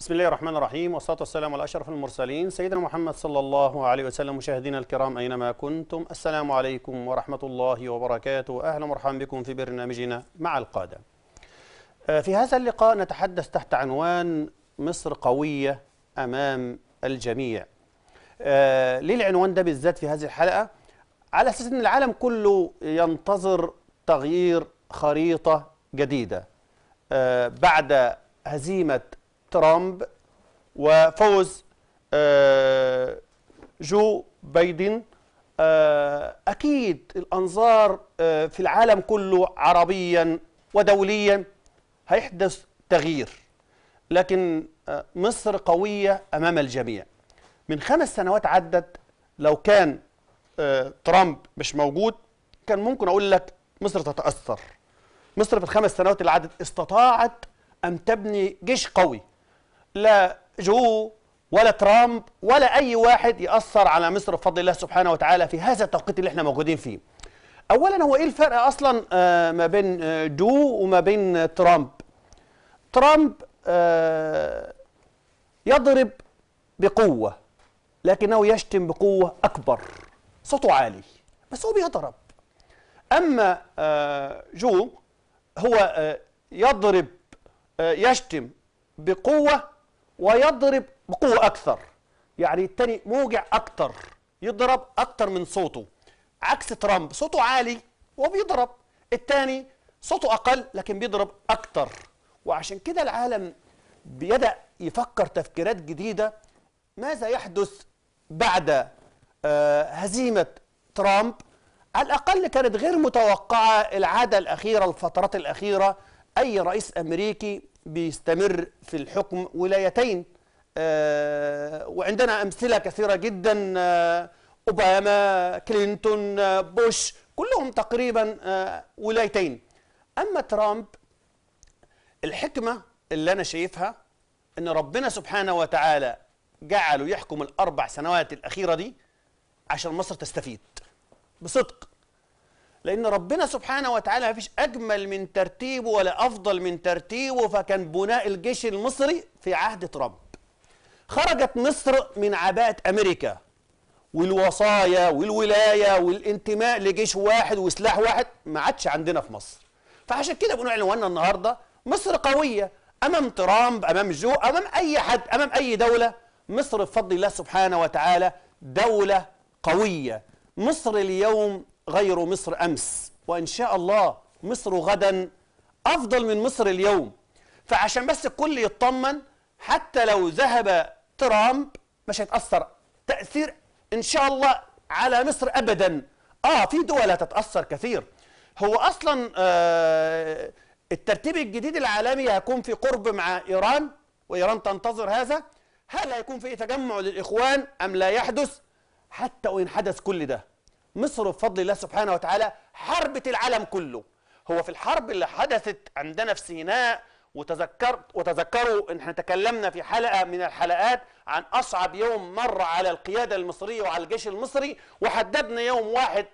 بسم الله الرحمن الرحيم والصلاة والسلام على أشرف المرسلين سيدنا محمد صلى الله عليه وسلم مشاهدينا الكرام أينما كنتم السلام عليكم ورحمة الله وبركاته أهلا ومرحبا بكم في برنامجنا مع القادة آه، في هذا اللقاء نتحدث تحت عنوان مصر قوية أمام الجميع ليه آه، العنوان ده بالذات في هذه الحلقة على أساس أن العالم كله ينتظر تغيير خريطة جديدة آه، بعد هزيمة ترامب وفوز آه، جو بايدن آه، أكيد الأنظار في العالم كله عربيا ودوليا هيحدث تغيير لكن مصر قوية أمام الجميع من خمس سنوات عدت لو كان ترامب مش موجود كان ممكن أقول لك مصر تتأثر مصر في الخمس سنوات اللي عدت استطاعت أن تبني جيش قوي لا جو ولا ترامب ولا أي واحد يأثر على مصر بفضل الله سبحانه وتعالى في هذا التوقيت اللي احنا موجودين فيه أولا هو إيه الفرق أصلا آه، ما بين آه، جو وما بين ترامب ترامب آه، يضرب بقوة لكنه يشتم بقوة أكبر صوته عالي بس هو بيضرب أما جو هو آه، يضرب آه، يشتم بقوة ويضرب بقوة أكثر يعني التاني موجع أكثر يضرب أكثر من صوته عكس ترامب صوته عالي وبيضرب التاني صوته أقل لكن بيضرب أكثر وعشان كده العالم بيبدأ يفكر تفكيرات جديدة ماذا يحدث بعد آه، هزيمة ترامب على الأقل كانت غير متوقعة العادة الأخيرة الفترات الأخيرة أي رئيس أمريكي بيستمر في الحكم ولايتين آه، وعندنا أمثلة كثيرة جدا آه، أوباما كلينتون آه، بوش كلهم تقريبا ولايتين أما ترامب الحكمة اللي أنا شايفها أن ربنا سبحانه وتعالى جعله يحكم الأربع سنوات الأخيرة دي عشان مصر تستفيد بصدق لأن ربنا سبحانه وتعالى مفيش أجمل من ترتيبه ولا أفضل من ترتيبه فكان بناء الجيش المصري في عهد ترامب خرجت مصر من عباءة أمريكا والوصايا والولاية والانتماء لجيش واحد وسلاح واحد ما عادش عندنا في مصر فعشان كده بنقول وانا النهارده مصر قوية أمام ترامب أمام جو أمام أي حد أمام أي دولة مصر بفضل الله سبحانه وتعالى دولة قوية مصر اليوم غير مصر أمس وإن شاء الله مصر غدا أفضل من مصر اليوم فعشان بس الكل يطمن حتى لو ذهب ترامب مش هيتأثر تأثير إن شاء الله على مصر أبدا آه في دول هتتأثر كثير هو أصلا آه الترتيب الجديد العالمي هيكون في قرب مع إيران وإيران تنتظر هذا هل هيكون في تجمع للإخوان أم لا يحدث حتى وإن حدث كل ده مصر بفضل الله سبحانه وتعالى حربت العالم كله هو في الحرب اللي حدثت عندنا في سيناء وتذكرت وتذكروا ان احنا تكلمنا في حلقه من الحلقات عن اصعب يوم مر على القياده المصريه وعلى الجيش المصري وحددنا يوم 1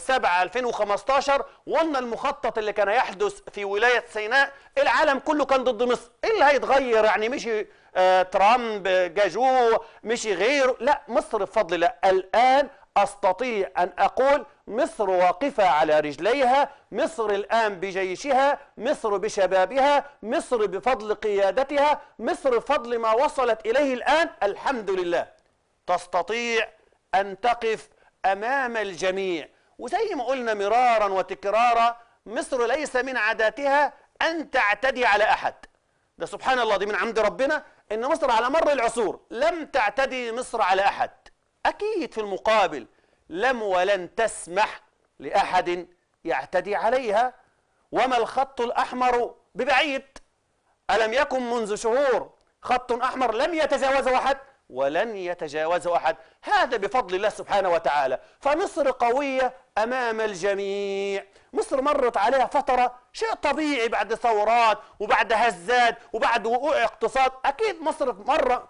7 2015 وقلنا المخطط اللي كان يحدث في ولايه سيناء العالم كله كان ضد مصر ايه اللي هيتغير يعني مشي آه، ترامب جاجو مشي غيره لا مصر بفضل الله الآن أستطيع أن أقول مصر واقفة على رجليها مصر الآن بجيشها مصر بشبابها مصر بفضل قيادتها مصر بفضل ما وصلت إليه الآن الحمد لله تستطيع أن تقف أمام الجميع وزي ما قلنا مرارا وتكرارا مصر ليس من عاداتها أن تعتدي على أحد ده سبحان الله دي من عند ربنا أن مصر على مر العصور لم تعتدي مصر على أحد أكيد في المقابل لم ولن تسمح لأحد يعتدي عليها وما الخط الأحمر ببعيد ألم يكن منذ شهور خط أحمر لم يتجاوزه أحد ولن يتجاوزه أحد هذا بفضل الله سبحانه وتعالى فمصر قوية أمام الجميع مصر مرت عليها فترة شيء طبيعي بعد ثورات وبعد هزات وبعد وقوع اقتصاد أكيد مصر مرة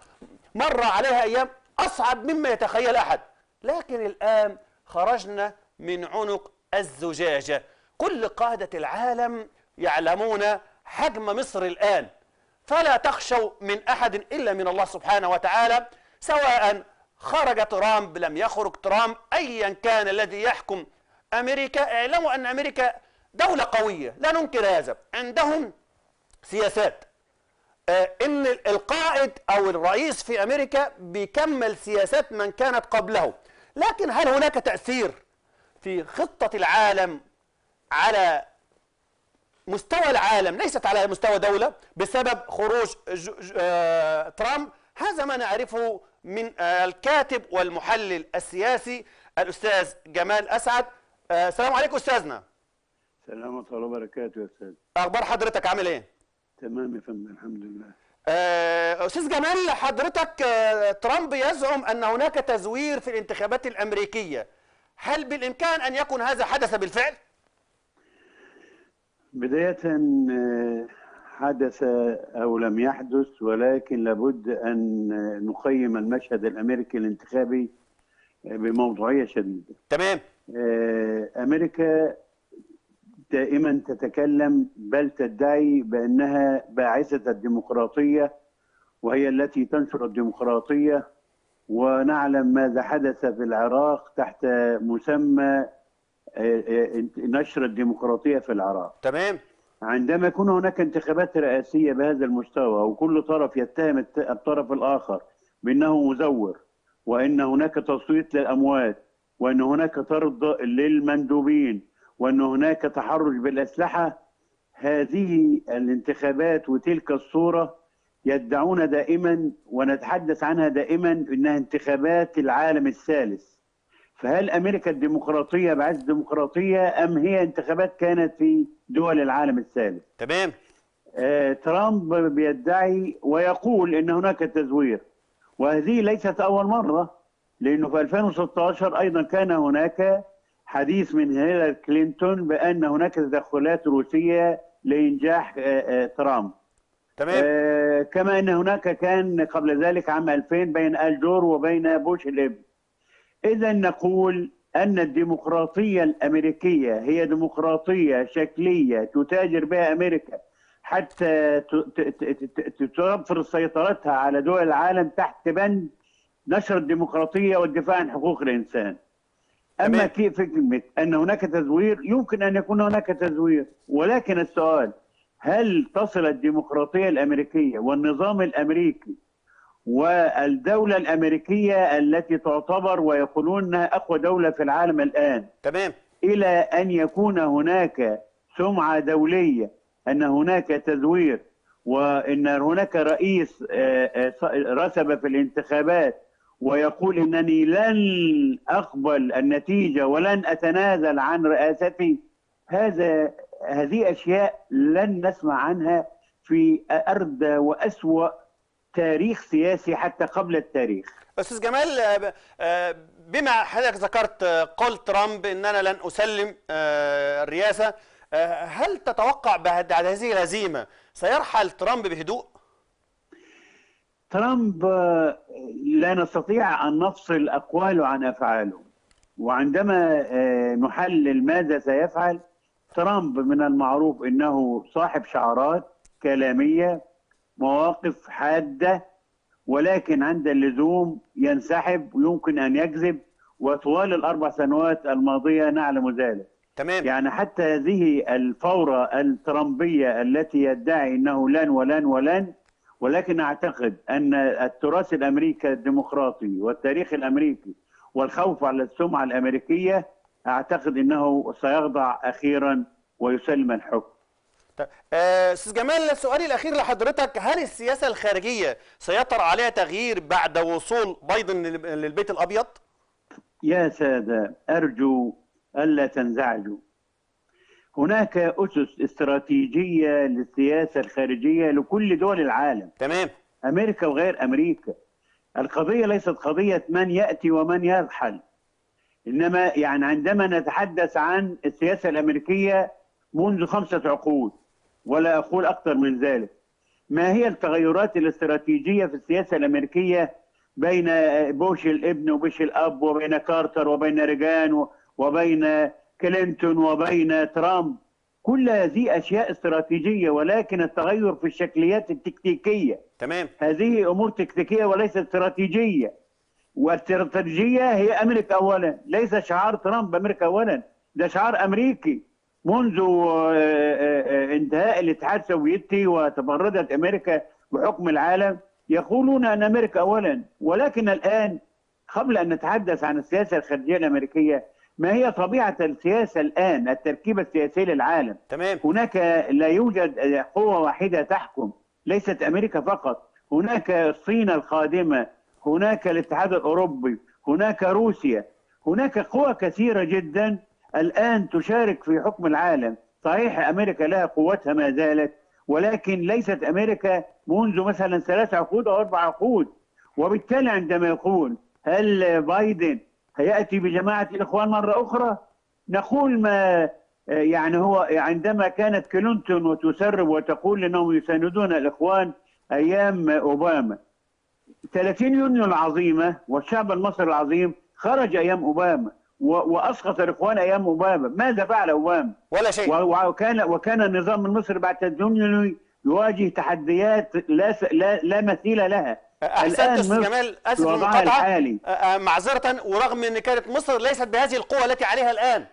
مر عليها أيام أصعب مما يتخيل أحد لكن الآن خرجنا من عنق الزجاجة كل قادة العالم يعلمون حجم مصر الآن فلا تخشوا من أحد إلا من الله سبحانه وتعالى سواء خرج ترامب لم يخرج ترامب أيا كان الذي يحكم أمريكا اعلموا أن أمريكا دولة قوية لا ننكر هذا عندهم سياسات آه، إن القائد أو الرئيس في أمريكا بيكمل سياسات من كانت قبله لكن هل هناك تأثير في خطة العالم على مستوى العالم ليست على مستوى دولة بسبب خروج آه، ترامب هذا ما نعرفه من آه، الكاتب والمحلل السياسي الأستاذ جمال أسعد آه، السلام عليكم أستاذنا السلام ورحمة الله وبركاته يا أستاذ أخبار حضرتك عامل إيه؟ تمام يا فندم الحمد لله أستاذ جمال حضرتك ترامب يزعم أن هناك تزوير في الانتخابات الأمريكية هل بالإمكان أن يكون هذا حدث بالفعل؟ بداية آه، حدث أو لم يحدث ولكن لابد أن نقيم المشهد الأمريكي الانتخابي آه، بموضوعية شديدة تمام آه، أمريكا دائما تتكلم بل تدعي بأنها باعثة الديمقراطية وهي التي تنشر الديمقراطية ونعلم ماذا حدث في العراق تحت مسمى آه، آه، نشر الديمقراطيه في العراق تمام عندما يكون هناك انتخابات رئاسيه بهذا المستوى وكل طرف يتهم الطرف الاخر بانه مزور وان هناك تصويت للاموات وان هناك طرد للمندوبين وان هناك تحرش بالاسلحه هذه الانتخابات وتلك الصوره يدعون دائما ونتحدث عنها دائما انها انتخابات العالم الثالث فهل امريكا الديمقراطيه بعز ديمقراطيه ام هي انتخابات كانت في دول العالم الثالث؟ تمام آه ترامب بيدعي ويقول ان هناك تزوير وهذه ليست اول مره لانه في 2016 ايضا كان هناك حديث من هيلاري كلينتون بان هناك تدخلات روسيه لانجاح آه آه ترامب تمام آه كما ان هناك كان قبل ذلك عام 2000 بين الجور وبين بوش الابن إذا نقول أن الديمقراطية الأمريكية هي ديمقراطية شكلية تتاجر بها أمريكا حتى توفر سيطرتها على دول العالم تحت بند نشر الديمقراطية والدفاع عن حقوق الإنسان أما كيف فكرة أن هناك تزوير يمكن أن يكون هناك تزوير ولكن السؤال هل تصل الديمقراطية الأمريكية والنظام الأمريكي والدولة الأمريكية التي تعتبر ويقولون أقوى دولة في العالم الآن تمام إلى أن يكون هناك سمعة دولية أن هناك تزوير وأن هناك رئيس آه، آه، رسب في الانتخابات ويقول أنني لن أقبل النتيجة ولن أتنازل عن رئاستي هذا هذه أشياء لن نسمع عنها في أردى وأسوأ تاريخ سياسي حتى قبل التاريخ استاذ جمال آه، آه، بما حضرتك ذكرت آه، قول ترامب ان انا لن اسلم الرئاسه هل تتوقع بعد هذه الهزيمه سيرحل ترامب بهدوء ترامب لا نستطيع ان نفصل اقواله عن افعاله وعندما نحلل ماذا سيفعل ترامب من المعروف انه صاحب شعارات كلاميه مواقف حاده ولكن عند اللزوم ينسحب ويمكن ان يكذب وطوال الاربع سنوات الماضيه نعلم ذلك. تمام يعني حتى هذه الفوره الترامبيه التي يدعي انه لن ولن ولن ولكن اعتقد ان التراث الامريكي الديمقراطي والتاريخ الامريكي والخوف على السمعه الامريكيه اعتقد انه سيخضع اخيرا ويسلم الحكم. آه، استاذ جمال سؤالي الاخير لحضرتك هل السياسه الخارجيه سيطر عليها تغيير بعد وصول بايدن للبيت الابيض؟ يا ساده ارجو الا تنزعجوا. هناك اسس استراتيجيه للسياسه الخارجيه لكل دول العالم. تمام. امريكا وغير امريكا. القضيه ليست قضيه من ياتي ومن يرحل. انما يعني عندما نتحدث عن السياسه الامريكيه منذ خمسه عقود ولا أقول أكثر من ذلك ما هي التغيرات الاستراتيجية في السياسة الأمريكية بين بوش الابن وبوش الأب وبين كارتر وبين ريغان وبين كلينتون وبين ترامب كل هذه اشياء استراتيجيه ولكن التغير في الشكليات التكتيكيه تمام هذه امور تكتيكيه وليست استراتيجيه والاستراتيجيه هي امريكا اولا ليس شعار ترامب امريكا اولا ده شعار امريكي منذ آه، آه، آه، انتهاء الاتحاد السوفيتي وتمردت امريكا بحكم العالم يقولون ان امريكا اولا ولكن الان قبل ان نتحدث عن السياسه الخارجيه الامريكيه ما هي طبيعه السياسه الان التركيبه السياسيه للعالم تمام. هناك لا يوجد قوه واحده تحكم ليست امريكا فقط هناك الصين القادمه هناك الاتحاد الاوروبي هناك روسيا هناك قوى كثيره جدا الآن تشارك في حكم العالم صحيح أمريكا لها قوتها ما زالت ولكن ليست أمريكا منذ مثلا ثلاث عقود أو أربع عقود وبالتالي عندما يقول هل بايدن هيأتي بجماعة الإخوان مرة أخرى نقول ما يعني هو عندما كانت كلينتون وتسرب وتقول انهم يساندون الاخوان ايام اوباما 30 يونيو العظيمه والشعب المصري العظيم خرج ايام اوباما واسقط الاخوان ايام اوباما، ماذا فعل اوباما؟ ولا شيء وكان وكان النظام المصري بعد تدمير يواجه تحديات لا لا, لا مثيل لها احسنت استاذ جمال اسف المقاطعه معذره ورغم ان كانت مصر ليست بهذه القوه التي عليها الان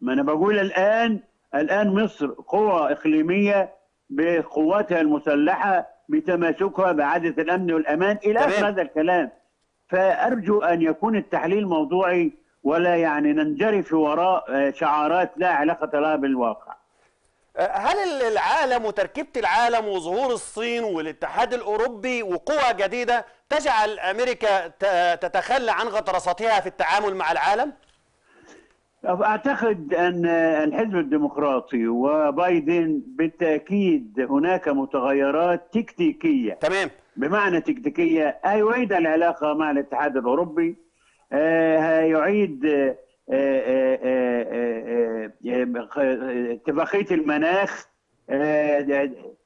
ما انا بقول الان الان مصر قوه اقليميه بقواتها المسلحه بتماسكها بعاده الامن والامان الى اخر هذا الكلام فارجو ان يكون التحليل موضوعي ولا يعني ننجرف وراء آه، شعارات لا علاقة لها بالواقع آه، هل العالم وتركيبة العالم وظهور الصين والاتحاد الأوروبي وقوى جديدة تجعل أمريكا تتخلى عن غطرستها في التعامل مع العالم؟ أعتقد أن الحزب الديمقراطي وبايدن بالتأكيد هناك متغيرات تكتيكية تمام بمعنى تكتيكية أيوة العلاقة مع الاتحاد الأوروبي هيعيد اتفاقيه آه، آه، آه، المناخ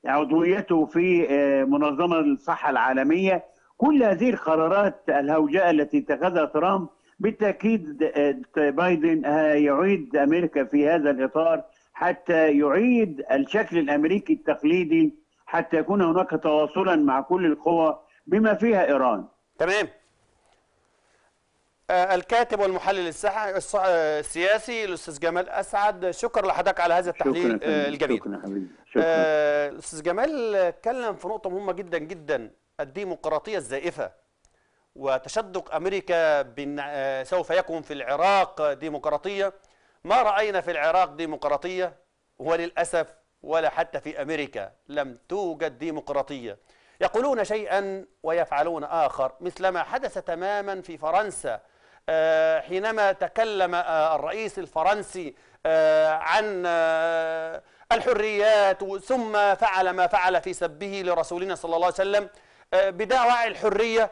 عضويته في منظمه الصحه العالميه كل هذه القرارات الهوجاء التي اتخذها ترامب بالتاكيد بايدن هيعيد امريكا في هذا الاطار حتى يعيد الشكل الامريكي التقليدي حتى يكون هناك تواصلا مع كل القوى بما فيها ايران. تمام آه، الكاتب والمحلل آه، السياسي الاستاذ جمال اسعد شكرا لحضرتك على هذا التحليل آه، الجميل شكرا حبيبي شكرا الاستاذ جمال اتكلم في نقطه مهمه جدا جدا الديمقراطيه الزائفه وتشدق امريكا بان سوف يكون في العراق ديمقراطيه ما راينا في العراق ديمقراطيه وللاسف ولا حتى في امريكا لم توجد ديمقراطيه يقولون شيئا ويفعلون اخر مثلما حدث تماما في فرنسا آه، حينما تكلم آه، الرئيس الفرنسي آه، عن الحريات ثم فعل ما فعل في سبه لرسولنا صلى الله عليه وسلم بدعوى الحرية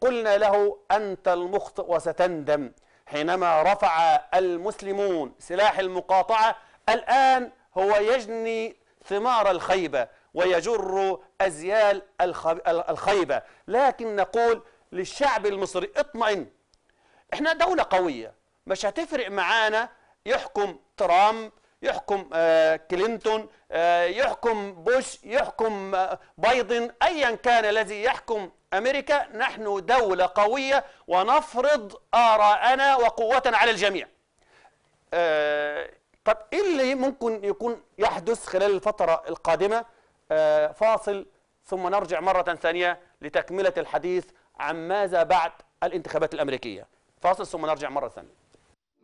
قلنا له أنت المخطئ وستندم حينما رفع المسلمون سلاح المقاطعة الآن هو يجني ثمار الخيبة ويجر أزيال الخيبة لكن نقول للشعب المصري اطمئن احنا دولة قوية مش هتفرق معانا يحكم ترامب يحكم آه، كلينتون آه، يحكم بوش يحكم آه، بايدن ايا كان الذي يحكم امريكا نحن دولة قوية ونفرض آراءنا وقوتنا على الجميع طب ايه اللي ممكن يكون يحدث خلال الفترة القادمة فاصل ثم نرجع مرة ثانية لتكملة الحديث عن ماذا بعد الانتخابات الأمريكية فاصل ثم نرجع مرة ثانية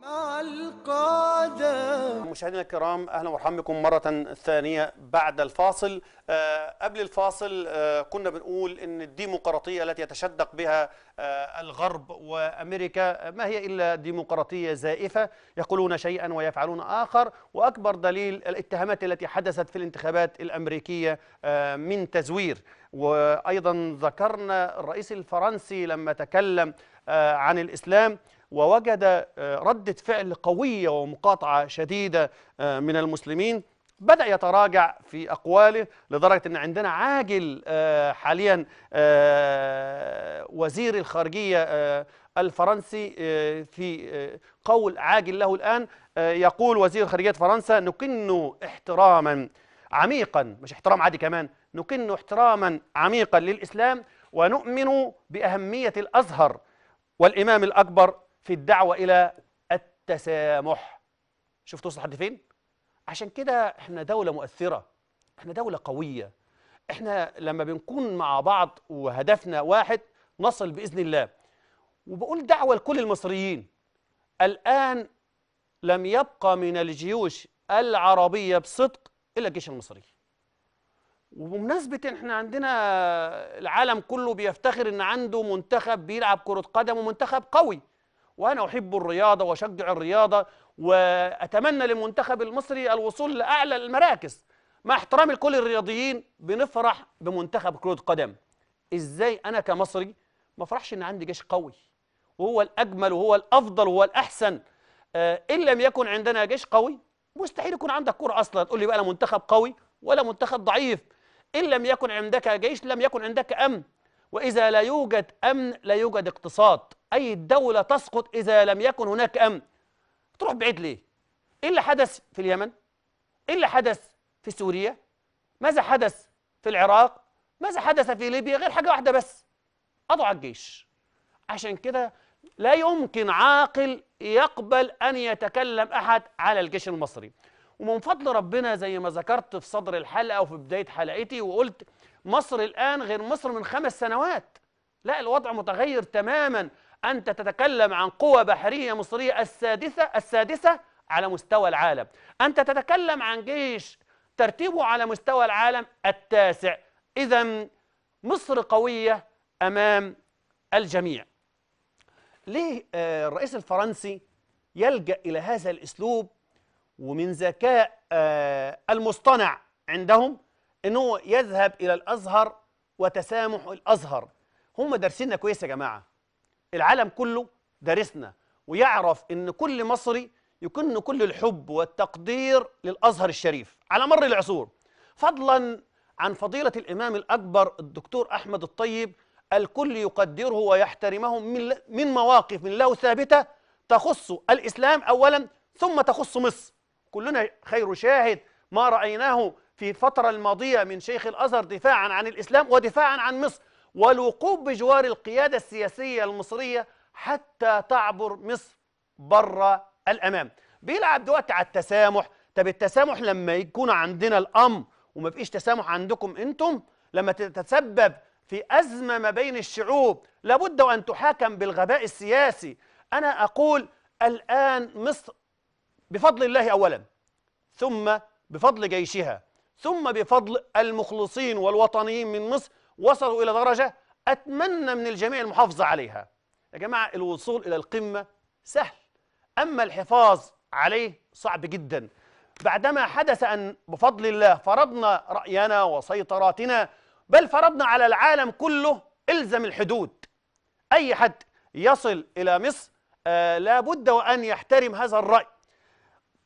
مع القادة مشاهدينا الكرام اهلا ومرحبا بكم مره ثانيه بعد الفاصل آه قبل الفاصل آه كنا بنقول ان الديمقراطيه التي يتشدق بها آه الغرب وامريكا آه، ما هي الا ديمقراطيه زائفه يقولون شيئا ويفعلون اخر واكبر دليل الاتهامات التي حدثت في الانتخابات الامريكيه آه، من تزوير وايضا ذكرنا الرئيس الفرنسي لما تكلم آه، عن الاسلام ووجد آه، ردة فعل قوية ومقاطعة شديدة آه، من المسلمين بدأ يتراجع في أقواله لدرجة أن عندنا عاجل آه، حاليا وزير الخارجية الفرنسي في قول عاجل له الآن يقول وزير خارجية فرنسا نكن احتراما عميقا مش احترام عادي كمان نكن احتراما عميقا للإسلام ونؤمن بأهمية الأزهر والإمام الأكبر في الدعوة إلى التسامح شوف توصل لحد فين عشان كده احنا دولة مؤثرة احنا دولة قوية احنا لما بنكون مع بعض وهدفنا واحد نصل بإذن الله وبقول دعوة لكل المصريين الآن لم يبقى من الجيوش العربية بصدق إلا الجيش المصري وبمناسبة احنا عندنا العالم كله بيفتخر ان عنده منتخب بيلعب كرة قدم ومنتخب قوي وأنا أحب الرياضة وأشجع الرياضة وأتمنى للمنتخب المصري الوصول لأعلى المراكز مع احترامي لكل الرياضيين بنفرح بمنتخب كرة القدم إزاي أنا كمصري ما أفرحش إن عندي جيش قوي وهو الأجمل وهو الأفضل وهو الأحسن آه إن لم يكن عندنا جيش قوي مستحيل يكون عندك كرة أصلا تقول لي بقى لا منتخب قوي ولا منتخب ضعيف إن لم يكن عندك جيش لم يكن عندك أمن وإذا لا يوجد أمن لا يوجد اقتصاد أي دولة تسقط إذا لم يكن هناك أمن تروح بعيد ليه؟ إيه اللي حدث في اليمن؟ إيه اللي حدث في سوريا؟ ماذا حدث في العراق؟ ماذا حدث في ليبيا؟ غير حاجة واحدة بس أضع الجيش عشان كده لا يمكن عاقل يقبل أن يتكلم أحد على الجيش المصري ومن فضل ربنا زي ما ذكرت في صدر الحلقة وفي بداية حلقتي وقلت مصر الآن غير مصر من خمس سنوات لا الوضع متغير تماما أنت تتكلم عن قوة بحرية مصرية السادسة السادسة على مستوى العالم أنت تتكلم عن جيش ترتيبه على مستوى العالم التاسع إذا مصر قوية أمام الجميع ليه آه، الرئيس الفرنسي يلجأ إلى هذا الأسلوب ومن ذكاء آه، المصطنع عندهم أنه يذهب إلى الأزهر وتسامح الأزهر هم دارسيننا كويس يا جماعة العالم كله دارسنا ويعرف ان كل مصري يكن كل الحب والتقدير للازهر الشريف على مر العصور فضلا عن فضيله الامام الاكبر الدكتور احمد الطيب الكل يقدره ويحترمه من من مواقف من له ثابته تخص الاسلام اولا ثم تخص مصر كلنا خير شاهد ما رايناه في الفتره الماضيه من شيخ الازهر دفاعا عن الاسلام ودفاعا عن مصر والوقوف بجوار القيادة السياسية المصرية حتى تعبر مصر برا الأمام بيلعب دلوقتي على التسامح طب التسامح لما يكون عندنا الأمر وما فيش تسامح عندكم أنتم لما تتسبب في أزمة ما بين الشعوب لابد وأن تحاكم بالغباء السياسي أنا أقول الآن مصر بفضل الله أولا ثم بفضل جيشها ثم بفضل المخلصين والوطنيين من مصر وصلوا إلى درجة أتمنى من الجميع المحافظة عليها يا جماعة الوصول إلى القمة سهل أما الحفاظ عليه صعب جدا بعدما حدث أن بفضل الله فرضنا رأينا وسيطراتنا بل فرضنا على العالم كله إلزم الحدود أي حد يصل إلى مصر آه لابد وأن يحترم هذا الرأي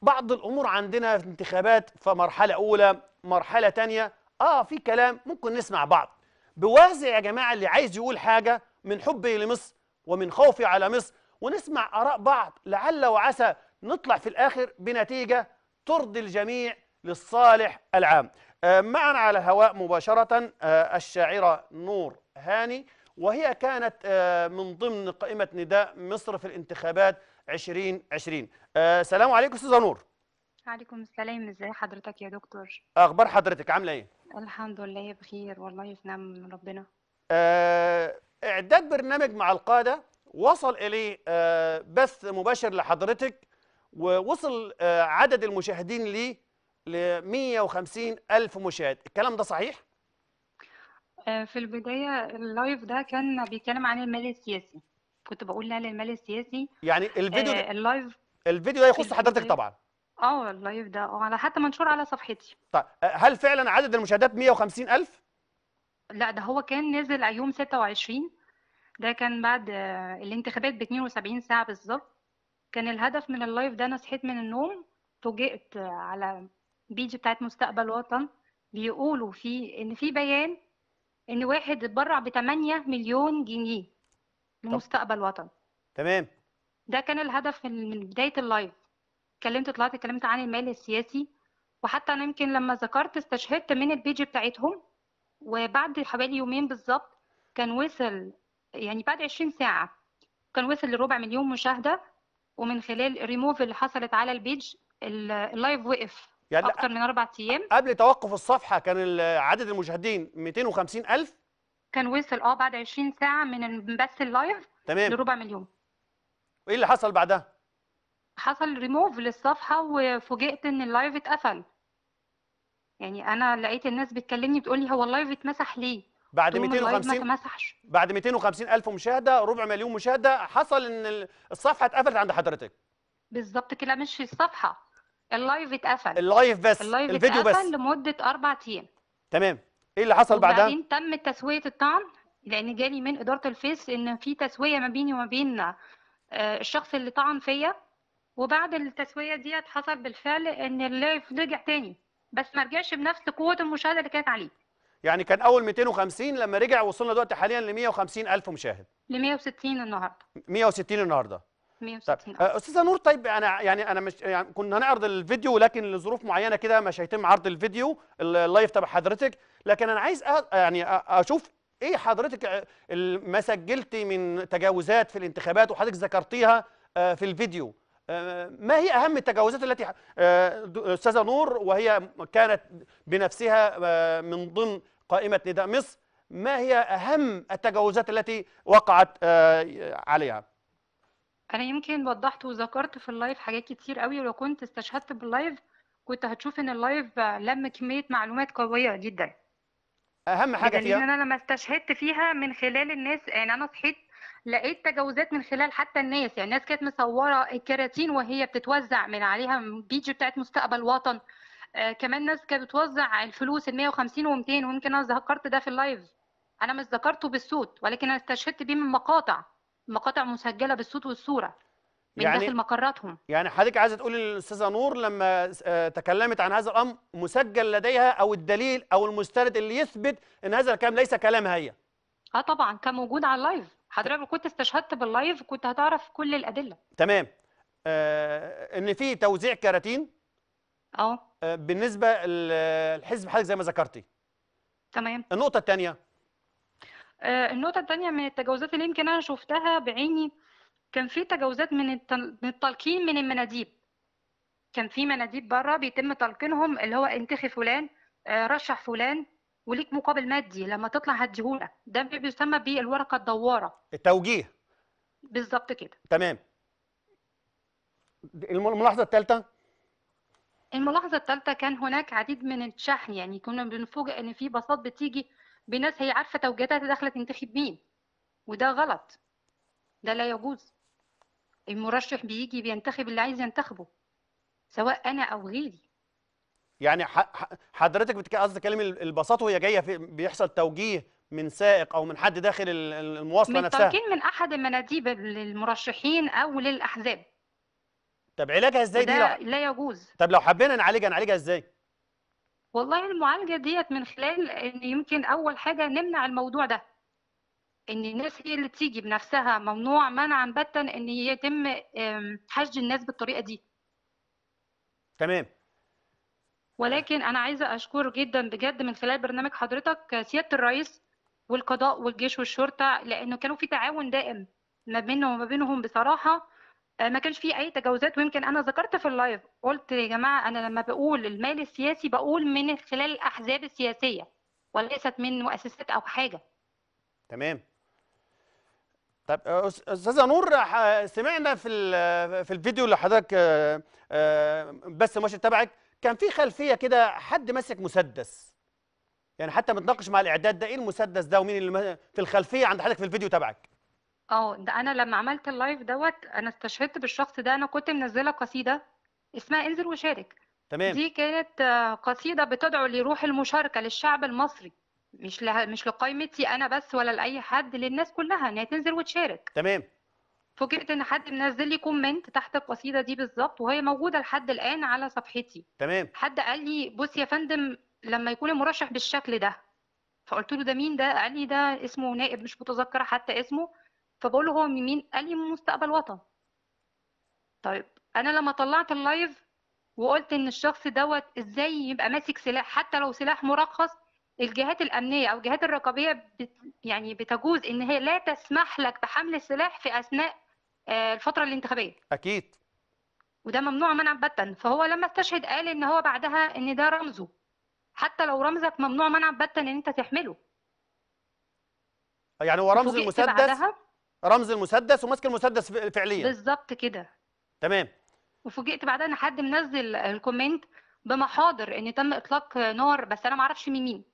بعض الأمور عندنا في انتخابات فمرحلة أولى مرحلة تانية آه في كلام ممكن نسمع بعض بوازع يا جماعة اللي عايز يقول حاجة من حبي لمصر ومن خوفي على مصر ونسمع آراء بعض لعل وعسى نطلع في الآخر بنتيجة ترضي الجميع للصالح العام آه، معنا على الهواء مباشرة آه، الشاعرة نور هاني وهي كانت آه، من ضمن قائمة نداء مصر في الانتخابات 2020 سلام عليكم أستاذة نور عليكم السلام ازي حضرتك يا دكتور اخبار حضرتك عامله ايه الحمد لله بخير والله في نعم من ربنا آه اعداد برنامج مع القاده وصل اليه آه بث مباشر لحضرتك ووصل آه عدد المشاهدين ليه ل 150 الف مشاهد الكلام ده صحيح آه، في البدايه اللايف ده كان بيتكلم عن المال السياسي كنت بقول لا للمال السياسي يعني الفيديو آه، اللايف الفيديو ده يخص حضرتك طبعا اه والله ده اه حتى منشور على صفحتي طيب أه، هل فعلا عدد المشاهدات 150000 لا ده هو كان نزل يوم 26 ده كان بعد الانتخابات ب 72 ساعه بالظبط كان الهدف من اللايف ده انا صحيت من النوم فوجئت على بيج بتاعت مستقبل وطن بيقولوا في ان في بيان ان واحد اتبرع ب 8 مليون جنيه لمستقبل وطن تمام ده كان الهدف من بدايه اللايف اتكلمت طلعت اتكلمت عن المال السياسي وحتى انا يمكن لما ذكرت استشهدت من البيج بتاعتهم وبعد حوالي يومين بالظبط كان وصل يعني بعد 20 ساعه كان وصل لربع مليون مشاهده ومن خلال الريموف اللي حصلت على البيج اللايف وقف يعني أكثر من اربع ايام قبل توقف الصفحه كان عدد المشاهدين 250 الف كان وصل اه بعد 20 ساعه من بث اللايف تمام لربع مليون وايه اللي حصل بعدها حصل ريموف للصفحه وفوجئت ان اللايف اتقفل يعني انا لقيت الناس بتكلمني بتقول لي هو اللايف اتمسح ليه بعد 250 ما تمسحش بعد 250 الف مشاهده ربع مليون مشاهده حصل ان الصفحه اتقفلت عند حضرتك بالظبط كده مش الصفحه اللايف اتقفل اللايف بس اللايف الفيديو اتقفل لمده اربع ايام تمام ايه اللي حصل بعدها وبعدين تم تسويه الطعن لان جالي من اداره الفيس ان في تسويه ما بيني وما بين آه، الشخص اللي طعن فيا وبعد التسويه ديت حصل بالفعل ان اللايف رجع تاني بس ما رجعش بنفس قوه المشاهده اللي كانت عليه يعني كان اول 250 لما رجع وصلنا دلوقتي حاليا ل 150 الف مشاهد ل 160 النهارده 160 النهارده 160 طيب. آه، استاذه نور طيب انا يعني انا مش يعني كنا هنعرض الفيديو لكن لظروف معينه كده مش هيتم عرض الفيديو اللايف تبع حضرتك لكن انا عايز أ... يعني اشوف ايه حضرتك آه، ما سجلتي من تجاوزات في الانتخابات وحضرتك ذكرتيها آه، في الفيديو آه، ما هي أهم التجاوزات التي آه، أستاذة نور وهي كانت بنفسها آه، من ضمن قائمة نداء مصر ما هي أهم التجاوزات التي وقعت عليها؟ أنا يمكن وضحت وذكرت في اللايف حاجات كتير قوي ولو كنت استشهدت باللايف كنت هتشوف إن اللايف لم كمية معلومات قوية جدا. أهم حاجة فيها إن أنا لما استشهدت فيها من خلال الناس يعني أنا صحيت لقيت تجاوزات من خلال حتى الناس يعني الناس كانت مصوره الكراتين وهي بتتوزع من عليها فيديو بتاعت مستقبل وطن آه كمان ناس كانت بتوزع الفلوس ال 150 و200 ويمكن انا ذكرت ده في اللايف انا مش ذكرته بالصوت ولكن انا استشهدت بيه من مقاطع مقاطع مسجله بالصوت والصوره من يعني داخل مقراتهم يعني حضرتك عايزه تقولي للاستاذه نور لما آه، تكلمت عن هذا الامر مسجل لديها او الدليل او المستند اللي يثبت ان هذا الكلام ليس كلام هي اه طبعا كان موجود على اللايف حضرتك لو كنت استشهدت باللايف كنت هتعرف كل الادله تمام آه ان في توزيع كراتين اه بالنسبه للحزب حضرتك زي ما ذكرتي تمام النقطه الثانيه آه النقطه الثانيه من التجاوزات اللي يمكن انا شفتها بعيني كان في تجاوزات من التلقين من المناديب كان في مناديب بره بيتم تلقينهم اللي هو انتخي فلان آه، رشح فلان وليك مقابل مادي لما تطلع هديهولك ده بيسمى بالورقه الدواره التوجيه بالظبط كده تمام الملاحظه الثالثه الملاحظه الثالثه كان هناك عديد من الشحن يعني كنا بنفوجئ ان في باصات بتيجي بناس هي عارفه توجيهاتها داخله تنتخب مين وده غلط ده لا يجوز المرشح بيجي بينتخب اللي عايز ينتخبه سواء انا او غيري يعني حضرتك بتك... قصدي كلمه البساطه وهي جايه في بيحصل توجيه من سائق او من حد داخل المواصله من نفسها من من احد المناديب للمرشحين او للاحزاب طب علاجها ازاي دي لا لا يجوز طب لو حبينا نعالجها نعالجها ازاي والله المعالجه ديت من خلال ان يمكن اول حاجه نمنع الموضوع ده ان الناس هي اللي تيجي بنفسها ممنوع منعا باتا ان يتم حج الناس بالطريقه دي تمام ولكن انا عايزه اشكر جدا بجد من خلال برنامج حضرتك سياده الرئيس والقضاء والجيش والشرطه لانه كانوا في تعاون دائم ما بينهم وما بينهم بصراحه آه، ما كانش في اي تجاوزات ويمكن انا ذكرت في اللايف قلت يا جماعه انا لما بقول المال السياسي بقول من خلال الاحزاب السياسيه وليست من مؤسسات او حاجه تمام طب استاذه نور سمعنا في في الفيديو اللي حضرتك آه، آه، بس ماشي تبعك كان في خلفيه كده حد ماسك مسدس يعني حتى متناقش مع الاعداد ده ايه المسدس ده ومين اللي في الخلفيه عند حضرتك في الفيديو تبعك اه ده انا لما عملت اللايف دوت انا استشهدت بالشخص ده انا كنت منزله قصيده اسمها انزل وشارك تمام دي كانت قصيده بتدعو لروح المشاركه للشعب المصري مش مش لقائمتي انا بس ولا لاي حد للناس كلها ان هي تنزل وتشارك تمام فوجئت ان حد منزل لي كومنت تحت القصيده دي بالظبط وهي موجوده لحد الان على صفحتي تمام حد قال لي بص يا فندم لما يكون المرشح بالشكل ده فقلت له ده مين ده قال لي ده اسمه نائب مش متذكره حتى اسمه فبقول له هو من مين قال لي من مستقبل وطن طيب انا لما طلعت اللايف وقلت ان الشخص دوت ازاي يبقى ماسك سلاح حتى لو سلاح مرخص الجهات الامنيه او الجهات الرقابيه بت يعني بتجوز ان هي لا تسمح لك بحمل السلاح في اثناء آه، الفتره الانتخابيه اكيد وده ممنوع منعا باتا فهو لما استشهد قال ان هو بعدها ان ده رمزه حتى لو رمزك ممنوع منعا باتا ان انت تحمله آه، يعني هو رمز المسدس رمز المسدس وماسك المسدس فعليا بالظبط كده تمام وفوجئت بعدها ان حد منزل الكومنت بمحاضر ان تم اطلاق نار بس انا ما اعرفش من مين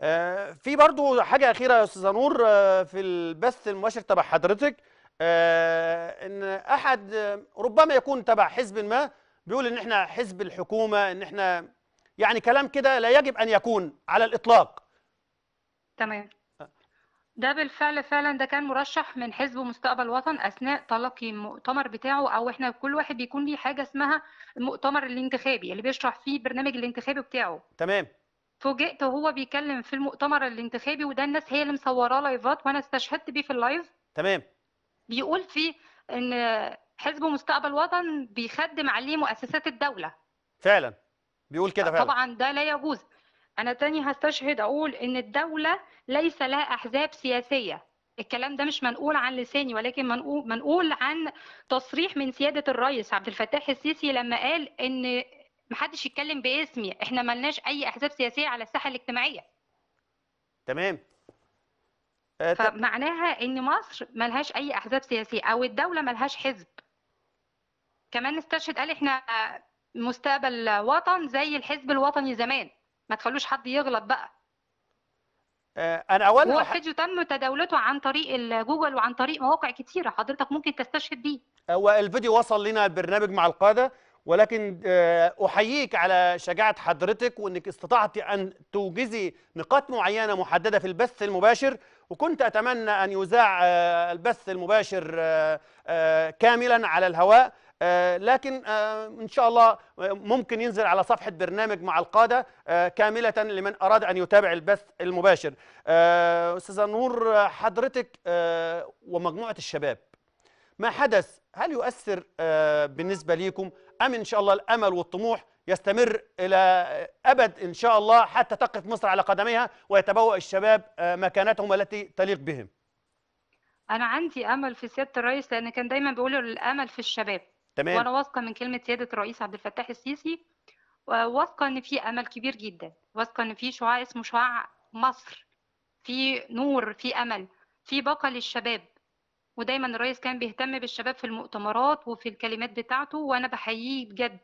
آه، في برضو حاجة أخيرة يا أستاذ نور آه، في البث المباشر تبع حضرتك آه، إن أحد ربما يكون تبع حزب ما بيقول إن إحنا حزب الحكومة إن إحنا يعني كلام كده لا يجب أن يكون على الإطلاق تمام ده بالفعل فعلا ده كان مرشح من حزب مستقبل وطن اثناء تلقي المؤتمر بتاعه او احنا كل واحد بيكون ليه حاجه اسمها المؤتمر الانتخابي اللي بيشرح فيه البرنامج الانتخابي بتاعه تمام فوجئت وهو بيتكلم في المؤتمر الانتخابي وده الناس هي اللي مصوراه لايفات وانا استشهدت بيه في اللايف تمام بيقول فيه ان حزب مستقبل وطن بيخدم عليه مؤسسات الدوله فعلا بيقول كده فعلا طبعا ده لا يجوز انا تاني هستشهد اقول ان الدوله ليس لها احزاب سياسيه الكلام ده مش منقول عن لساني ولكن منقول منقول عن تصريح من سياده الرئيس عبد الفتاح السيسي لما قال ان محدش يتكلم باسمي احنا ملناش اي احزاب سياسيه على الساحه الاجتماعيه تمام أه, آه، فمعناها ان مصر ملهاش اي احزاب سياسيه او الدوله ملهاش حزب كمان استشهد قال احنا مستقبل وطن زي الحزب الوطني زمان ما تخلوش حد يغلط بقى أه انا اولا هو الفيديو تم تداولته عن طريق الجوجل وعن طريق مواقع كتيره حضرتك ممكن تستشهد بيه هو الفيديو وصل لنا البرنامج مع القاده ولكن آه، احييك على شجاعه حضرتك وانك استطعت ان توجزي نقاط معينه محدده في البث المباشر وكنت اتمنى ان يذاع آه، البث المباشر آه، كاملا على الهواء لكن ان شاء الله ممكن ينزل على صفحه برنامج مع القاده كامله لمن اراد ان يتابع البث المباشر استاذه نور حضرتك ومجموعه الشباب ما حدث هل يؤثر بالنسبه ليكم أمن إن شاء الله الأمل والطموح يستمر إلى أبد إن شاء الله حتى تقف مصر على قدميها ويتبوأ الشباب آه، مكانتهم التي تليق بهم أنا عندي أمل في سيادة الرئيس لأن كان دايما بيقولوا الأمل في الشباب تمام وأنا واثقة من كلمة سيادة الرئيس عبد الفتاح السيسي واثقة إن في أمل كبير جدا واثقة إن في شعاع اسمه شعاع مصر في نور في أمل في باقة للشباب ودايما الرئيس كان بيهتم بالشباب في المؤتمرات وفي الكلمات بتاعته وانا بحييه بجد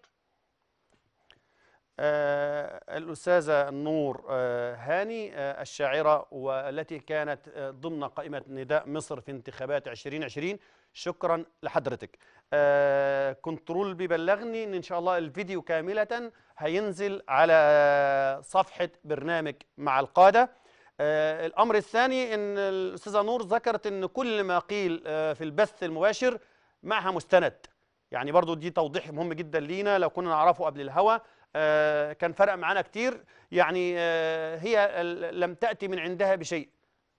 آه الأستاذة نور آه هاني آه الشاعرة والتي كانت آه، ضمن قائمة نداء مصر في انتخابات 2020 شكرا لحضرتك آه، كنترول بيبلغني ان ان شاء الله الفيديو كاملة هينزل على صفحة برنامج مع القادة آه، الأمر الثاني أن الأستاذة نور ذكرت أن كل ما قيل آه، في البث المباشر معها مستند يعني برضو دي توضيح مهم جدا لينا لو كنا نعرفه قبل الهوا آه، كان فرق معانا كتير يعني هي لم تأتي من عندها بشيء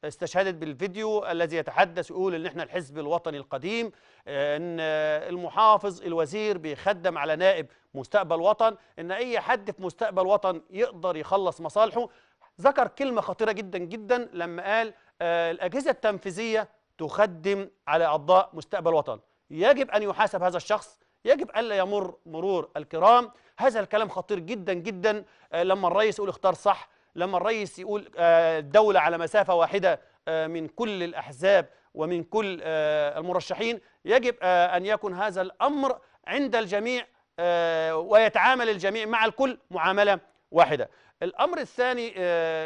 استشهدت بالفيديو الذي يتحدث يقول ان احنا الحزب الوطني القديم ان المحافظ الوزير بيخدم على نائب مستقبل وطن ان اي حد في مستقبل وطن يقدر يخلص مصالحه ذكر كلمة خطيرة جدا جدا لما قال آه الأجهزة التنفيذية تخدم على أعضاء مستقبل وطن يجب أن يحاسب هذا الشخص يجب ألا يمر مرور الكرام هذا الكلام خطير جدا جدا آه لما الرئيس يقول اختار صح لما الرئيس يقول آه الدولة على مسافة واحدة آه، من كل الأحزاب ومن كل آه، المرشحين يجب آه، أن يكون هذا الأمر عند الجميع ويتعامل الجميع مع الكل معاملة واحدة الامر الثاني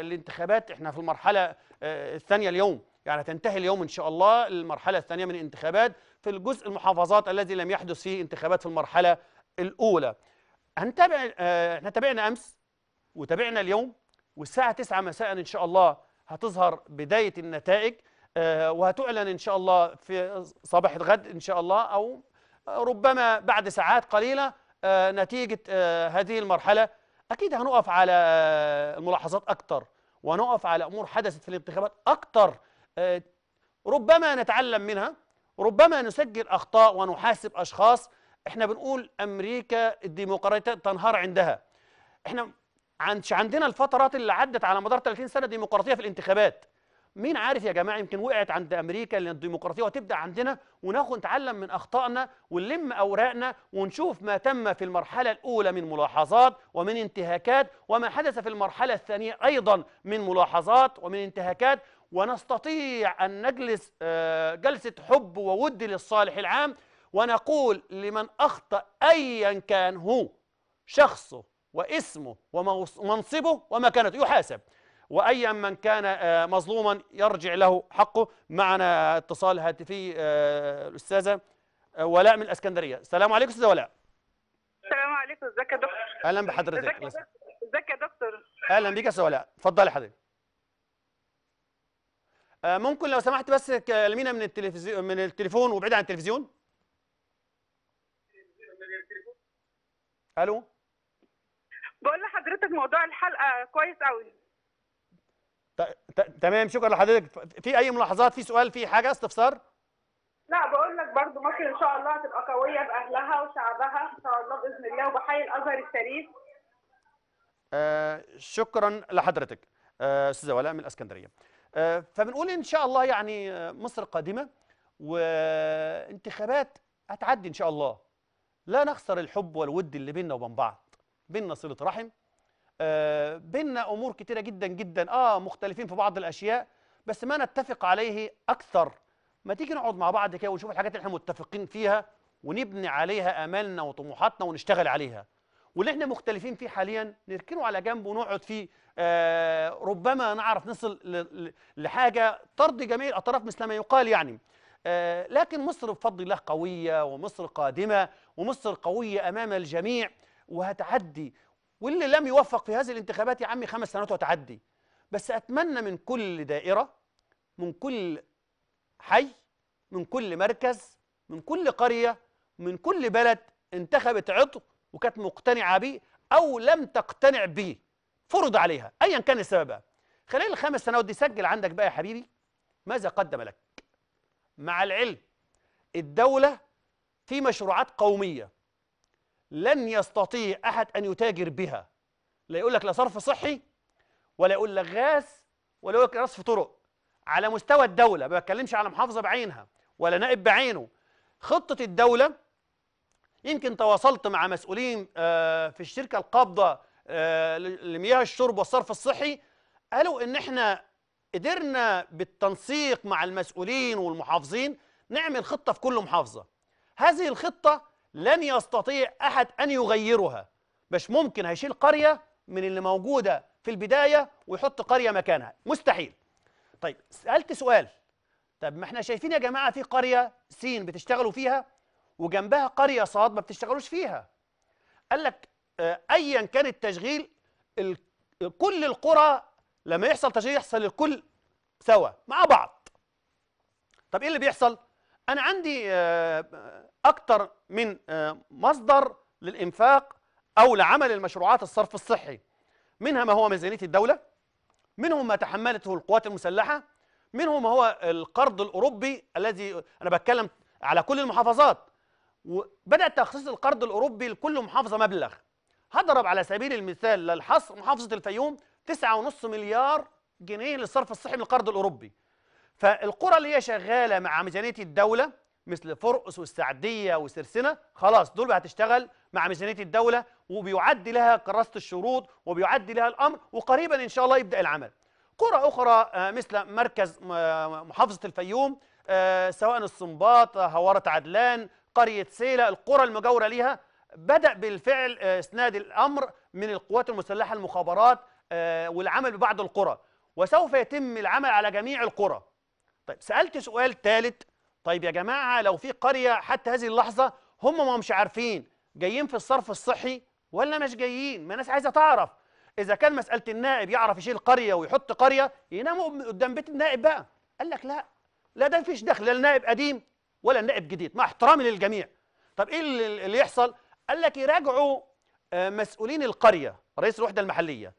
الانتخابات آه، احنا في المرحله آه، الثانيه اليوم يعني تنتهي اليوم ان شاء الله المرحله الثانيه من الانتخابات في الجزء المحافظات الذي لم يحدث فيه انتخابات في المرحله الاولى هنتابع آه، احنا تابعنا امس وتابعنا اليوم والساعه 9 مساء ان شاء الله هتظهر بدايه النتائج وهتعلن ان شاء الله في صباح الغد ان شاء الله او ربما بعد ساعات قليله نتيجه هذه المرحله أكيد هنقف على الملاحظات أكتر ونقف على أمور حدثت في الانتخابات أكتر آه، ربما نتعلم منها ربما نسجل أخطاء ونحاسب أشخاص احنا بنقول أمريكا الديمقراطية تنهار عندها احنا عندنا الفترات اللي عدت على مدار 30 سنة ديمقراطية في الانتخابات مين عارف يا جماعه يمكن وقعت عند امريكا لان الديمقراطيه وتبدا عندنا وناخد نتعلم من اخطائنا ونلم اوراقنا ونشوف ما تم في المرحله الاولى من ملاحظات ومن انتهاكات وما حدث في المرحله الثانيه ايضا من ملاحظات ومن انتهاكات ونستطيع ان نجلس آه، جلسه حب وود للصالح العام ونقول لمن اخطا ايا كان هو شخصه واسمه ومنصبه ومكانته يحاسب وأي من كان آه، مظلوما يرجع له حقه معنا اتصال هاتفي آه، الأستاذة آه، ولاء من الإسكندرية السلام عليكم أستاذة ولاء السلام عليكم ازيك يا دكتور أهلا بحضرتك ازيك يا دكتور أهلا بيك يا أستاذة ولاء اتفضلي حضرتك ممكن لو سمحت بس تكلمينا من التلفزيون من التليفون وبعيد عن التلفزيون الو بقول لحضرتك موضوع الحلقه كويس قوي تمام شكرا لحضرتك في اي ملاحظات في سؤال في حاجه استفسار لا بقول لك برضو مصر ان شاء الله هتبقى قويه باهلها وشعبها ان شاء الله باذن الله وبحي الازهر الشريف آه شكرا لحضرتك آه، استاذه آه ولاء من الاسكندريه آه فبنقول ان شاء الله يعني مصر قادمه وانتخابات هتعدي ان شاء الله لا نخسر الحب والود اللي بيننا وبين بعض بيننا صله رحم آه، بيننا امور كتيره جدا جدا اه مختلفين في بعض الاشياء بس ما نتفق عليه اكثر ما تيجي نقعد مع بعض كده ونشوف الحاجات اللي احنا متفقين فيها ونبني عليها امالنا وطموحاتنا ونشتغل عليها واللي احنا مختلفين فيه حاليا نركنه على جنب ونقعد فيه آه ربما نعرف نصل لحاجه ترضي جميع الاطراف مثل ما يقال يعني آه لكن مصر بفضل الله قويه ومصر قادمه ومصر قويه امام الجميع وهتعدي واللي لم يوفق في هذه الانتخابات يا عمي خمس سنوات وتعدي بس أتمنى من كل دائرة من كل حي من كل مركز من كل قرية من كل بلد انتخبت عضو وكانت مقتنعة به أو لم تقتنع به فرض عليها أيا كان السبب خلال الخمس سنوات دي سجل عندك بقى يا حبيبي ماذا قدم لك مع العلم الدولة في مشروعات قومية لن يستطيع أحد أن يتاجر بها لا يقول لك لا صرف صحي ولا يقول لك غاز ولا يقول لك رصف طرق على مستوى الدولة ما بتكلمش على محافظة بعينها ولا نائب بعينه خطة الدولة يمكن تواصلت مع مسؤولين آه، في الشركة القابضة آه، لمياه الشرب والصرف الصحي قالوا إن إحنا قدرنا بالتنسيق مع المسؤولين والمحافظين نعمل خطة في كل محافظة هذه الخطة لن يستطيع أحد أن يغيرها مش ممكن هيشيل قرية من اللي موجودة في البداية ويحط قرية مكانها مستحيل طيب سألت سؤال طب ما احنا شايفين يا جماعة في قرية سين بتشتغلوا فيها وجنبها قرية صاد ما بتشتغلوش فيها قال لك آه، أيا كان التشغيل كل القرى لما يحصل تشغيل يحصل الكل سوا مع بعض طب ايه اللي بيحصل أنا عندي آه، أكتر من آه، مصدر للإنفاق أو لعمل المشروعات الصرف الصحي منها ما هو ميزانية الدولة منه ما تحملته القوات المسلحة منه ما هو القرض الأوروبي الذي أنا بتكلم على كل المحافظات وبدأ تخصيص القرض الأوروبي لكل محافظة مبلغ هضرب على سبيل المثال للحصر محافظة الفيوم 9.5 مليار جنيه للصرف الصحي من القرض الأوروبي فالقرى اللي هي شغاله مع ميزانيه الدوله مثل فرقس والسعديه وسرسنه خلاص دول هتشتغل مع ميزانيه الدوله وبيعد لها كراسه الشروط وبيعد لها الامر وقريبا ان شاء الله يبدا العمل. قرى اخرى آه، مثل مركز آه، محافظه الفيوم آه، سواء الصنباط هواره عدلان قريه سيله القرى المجاوره ليها بدا بالفعل اسناد الامر من القوات المسلحه المخابرات والعمل ببعض القرى وسوف يتم العمل على جميع القرى طيب سألت سؤال ثالث طيب يا جماعة لو في قرية حتى هذه اللحظة هم ما مش عارفين جايين في الصرف الصحي ولا مش جايين ما الناس عايزة تعرف إذا كان مسألة النائب يعرف يشيل قرية ويحط قرية يناموا قدام بيت النائب بقى قال لك لا لا ده مفيش دخل لا النائب قديم ولا النائب جديد مع احترامي للجميع طب إيه اللي يحصل؟ قال لك يراجعوا آه، مسؤولين القرية رئيس الوحدة المحلية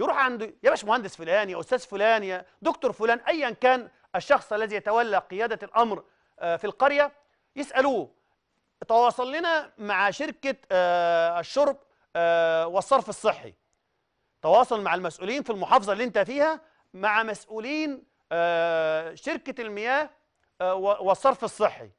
يروح عنده يا باشمهندس فلان يا استاذ فلان يا دكتور فلان ايا كان الشخص الذي يتولى قيادة الأمر آه، في القرية يسألوه تواصل لنا مع شركة آه، الشرب آه، والصرف الصحي تواصل مع المسؤولين في المحافظة اللي انت فيها مع مسؤولين شركة المياه والصرف الصحي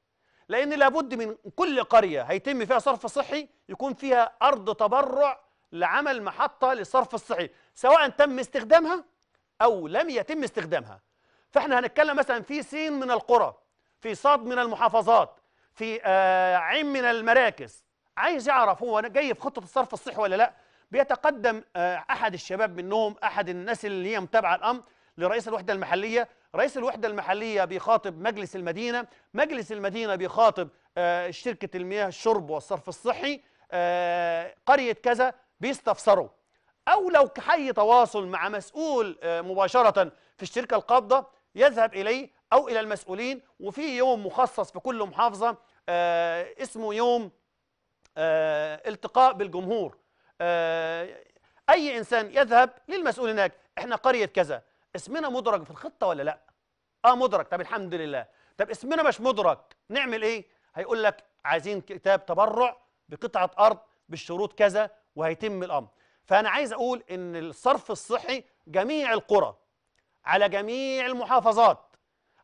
لأن لابد من كل قرية هيتم فيها صرف صحي يكون فيها أرض تبرع لعمل محطة للصرف الصحي سواء تم استخدامها أو لم يتم استخدامها فاحنا هنتكلم مثلا في سين من القرى في صاد من المحافظات في آه عين من المراكز عايز يعرف هو جاي في خطه الصرف الصحي ولا لا بيتقدم آه احد الشباب منهم احد الناس اللي هي متابعه الامر لرئيس الوحده المحليه رئيس الوحده المحليه بيخاطب مجلس المدينه مجلس المدينه بيخاطب آه شركه المياه الشرب والصرف الصحي آه قريه كذا بيستفسروا او لو حي تواصل مع مسؤول آه، مباشره في الشركه القابضه يذهب إليه أو إلى المسؤولين وفي يوم مخصص في كل محافظة آه اسمه يوم آه التقاء بالجمهور آه أي إنسان يذهب للمسؤول هناك إحنا قرية كذا اسمنا مدرج في الخطة ولا لأ؟ آه مدرج طب الحمد لله طب اسمنا مش مدرج نعمل إيه؟ هيقول لك عايزين كتاب تبرع بقطعة أرض بالشروط كذا وهيتم الأمر فأنا عايز أقول إن الصرف الصحي جميع القرى على جميع المحافظات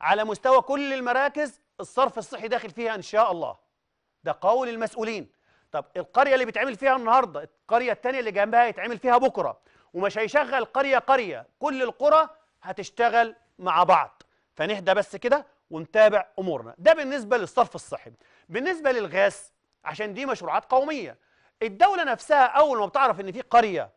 على مستوى كل المراكز الصرف الصحي داخل فيها إن شاء الله ده قول المسؤولين طب القرية اللي بيتعمل فيها النهاردة القرية الثانية اللي جنبها يتعمل فيها بكرة ومش هيشغل قرية قرية كل القرى هتشتغل مع بعض فنهدى بس كده ونتابع أمورنا ده بالنسبة للصرف الصحي بالنسبة للغاز عشان دي مشروعات قومية الدولة نفسها أول ما بتعرف إن في قرية